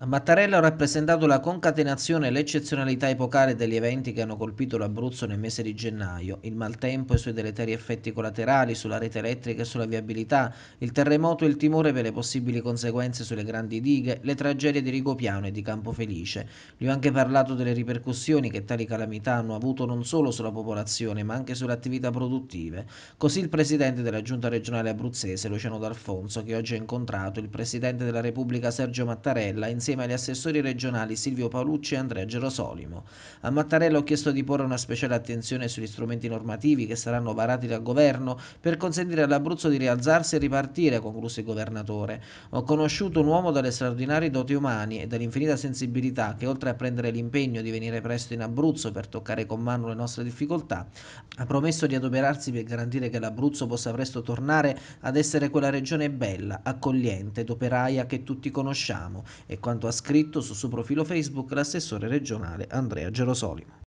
A Mattarella ha rappresentato la concatenazione e l'eccezionalità epocale degli eventi che hanno colpito l'Abruzzo nel mese di gennaio, il maltempo e i suoi deleteri effetti collaterali sulla rete elettrica e sulla viabilità, il terremoto e il timore per le possibili conseguenze sulle grandi dighe, le tragedie di Rigopiano e di Campo Felice. Gli ho anche parlato delle ripercussioni che tali calamità hanno avuto non solo sulla popolazione ma anche sulle attività produttive. Così il presidente della giunta regionale abruzzese, Luciano D'Alfonso, che oggi ha incontrato il presidente della Repubblica Sergio Mattarella, insieme insieme agli assessori regionali Silvio Paolucci e Andrea Gerosolimo. A Mattarella ho chiesto di porre una speciale attenzione sugli strumenti normativi che saranno varati dal governo per consentire all'Abruzzo di rialzarsi e ripartire, concluse il governatore. Ho conosciuto un uomo dalle straordinarie doti umane e dall'infinita sensibilità che oltre a prendere l'impegno di venire presto in Abruzzo per toccare con mano le nostre difficoltà, ha promesso di adoperarsi per garantire che l'Abruzzo possa presto tornare ad essere quella regione bella, accogliente ed operaia che tutti conosciamo e quando quanto ha scritto sul suo profilo Facebook l'assessore regionale Andrea Gerosolimo.